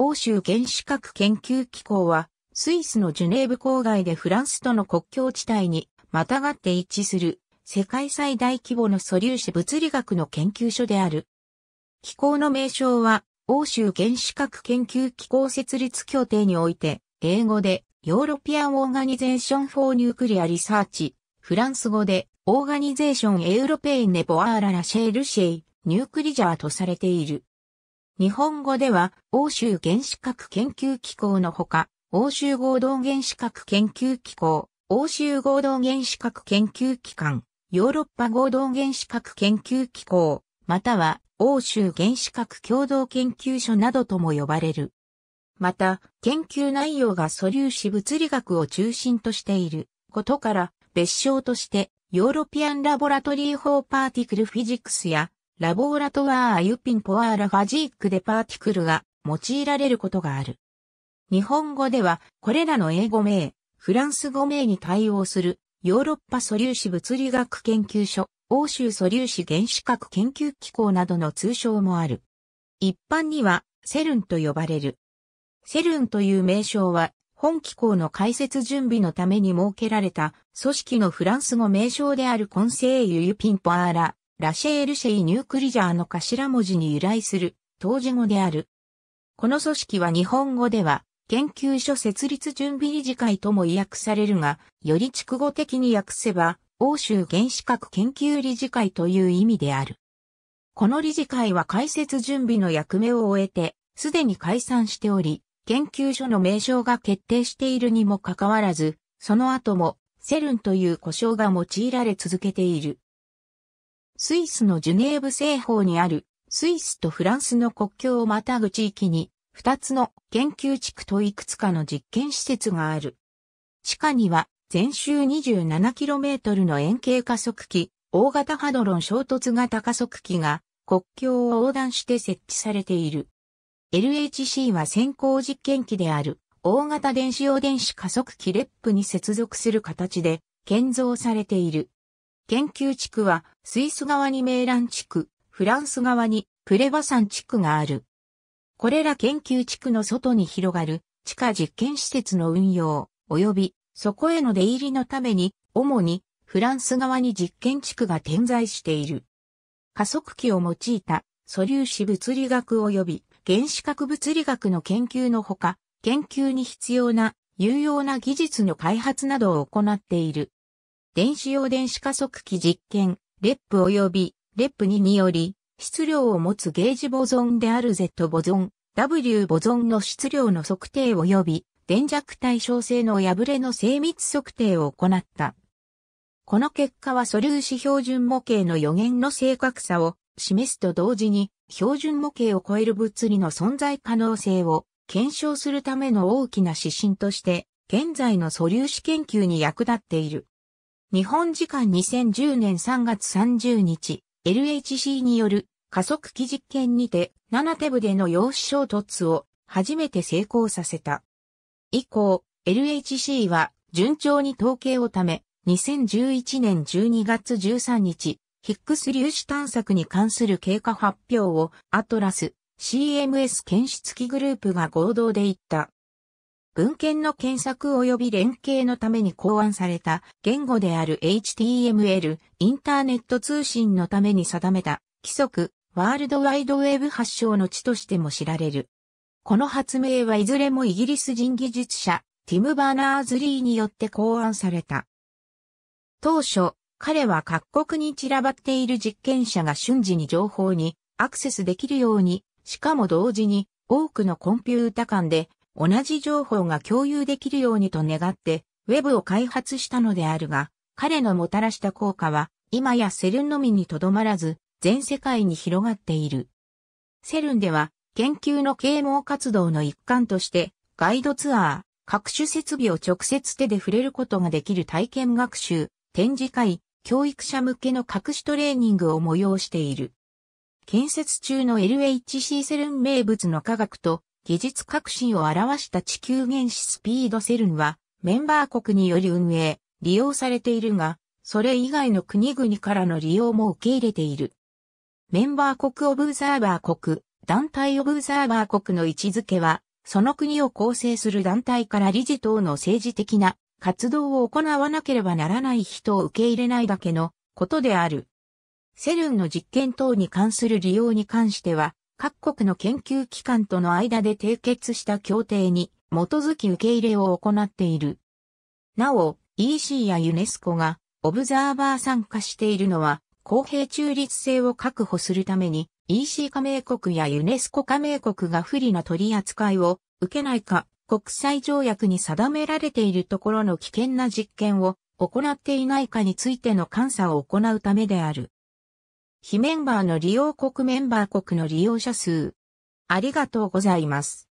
欧州原子核研究機構は、スイスのジュネーブ郊外でフランスとの国境地帯にまたがって一致する世界最大規模の素粒子物理学の研究所である。機構の名称は欧州原子核研究機構設立協定において英語でヨーロピアン・オーガニゼーション・フォー・ニュークリア・リサーチ、フランス語でオーガニゼーション・エウロペイ・ネ・ボアーラ・ラシェール・シェイ、ニュークリジャーとされている。日本語では、欧州原子核研究機構のほか、欧州合同原子核研究機構、欧州合同原子核研究機関、ヨーロッパ合同原子核研究機構、または欧州原子核共同研究所などとも呼ばれる。また、研究内容が素粒子物理学を中心としていることから、別称として、ヨーロピアンラボラトリー・フォー・パーティクル・フィジクスや、ラボーラトワーアユピンポアーラファジークでパーティクルが用いられることがある。日本語では、これらの英語名、フランス語名に対応する、ヨーロッパ素粒子物理学研究所、欧州素粒子原子核研究機構などの通称もある。一般には、セルンと呼ばれる。セルンという名称は、本機構の開設準備のために設けられた組織のフランス語名称であるコンセイユユピンポアーラ、ラシェール・シェイ・ニュークリジャーの頭文字に由来する、当時語である。この組織は日本語では、研究所設立準備理事会とも意訳されるが、より畜語的に訳せば、欧州原子核研究理事会という意味である。この理事会は開設準備の役目を終えて、すでに解散しており、研究所の名称が決定しているにもかかわらず、その後も、セルンという呼称が用いられ続けている。スイスのジュネーブ西方にある、スイスとフランスの国境をまたぐ地域に、二つの研究地区といくつかの実験施設がある。地下には、全周 27km の円形加速器、大型ハドロン衝突型加速器が、国境を横断して設置されている。LHC は先行実験機である、大型電子用電子加速器レップに接続する形で、建造されている。研究地区は、スイス側にメーラン地区、フランス側にプレバサン地区がある。これら研究地区の外に広がる地下実験施設の運用、及びそこへの出入りのために、主にフランス側に実験地区が点在している。加速器を用いた素粒子物理学及び原子核物理学の研究のほか、研究に必要な有用な技術の開発などを行っている。電子用電子加速器実験、レップ及びレップ2により、質量を持つゲージボゾンである Z ボゾン、W ボゾンの質量の測定及び、電弱対称性の破れの精密測定を行った。この結果は素粒子標準模型の予言の正確さを示すと同時に、標準模型を超える物理の存在可能性を検証するための大きな指針として、現在の素粒子研究に役立っている。日本時間2010年3月30日、LHC による加速機実験にて、7手部での陽子衝突を初めて成功させた。以降、LHC は順調に統計をため、2011年12月13日、ヒックス粒子探索に関する経過発表をアトラス CMS 検出機グループが合同で言った。文献の検索及び連携のために考案された言語である HTML、インターネット通信のために定めた規則、ワールドワイドウェブ発祥の地としても知られる。この発明はいずれもイギリス人技術者、ティム・バーナーズ・リーによって考案された。当初、彼は各国に散らばっている実験者が瞬時に情報にアクセスできるように、しかも同時に多くのコンピュータ間で同じ情報が共有できるようにと願って、Web を開発したのであるが、彼のもたらした効果は、今やセルンのみにとどまらず、全世界に広がっている。セルンでは、研究の啓蒙活動の一環として、ガイドツアー、各種設備を直接手で触れることができる体験学習、展示会、教育者向けの各種トレーニングを催している。建設中の LHC セルン名物の科学と技術革新を表した地球原子スピードセルンは、メンバー国により運営、利用されているが、それ以外の国々からの利用も受け入れている。メンバー国オブザーバー国、団体オブザーバー国の位置づけは、その国を構成する団体から理事等の政治的な活動を行わなければならない人を受け入れないだけのことである。セルンの実験等に関する利用に関しては、各国の研究機関との間で締結した協定に基づき受け入れを行っている。なお、EC やユネスコがオブザーバー参加しているのは公平中立性を確保するために EC 加盟国やユネスコ加盟国が不利な取り扱いを受けないか国際条約に定められているところの危険な実験を行っていないかについての監査を行うためである。非メンバーの利用国メンバー国の利用者数。ありがとうございます。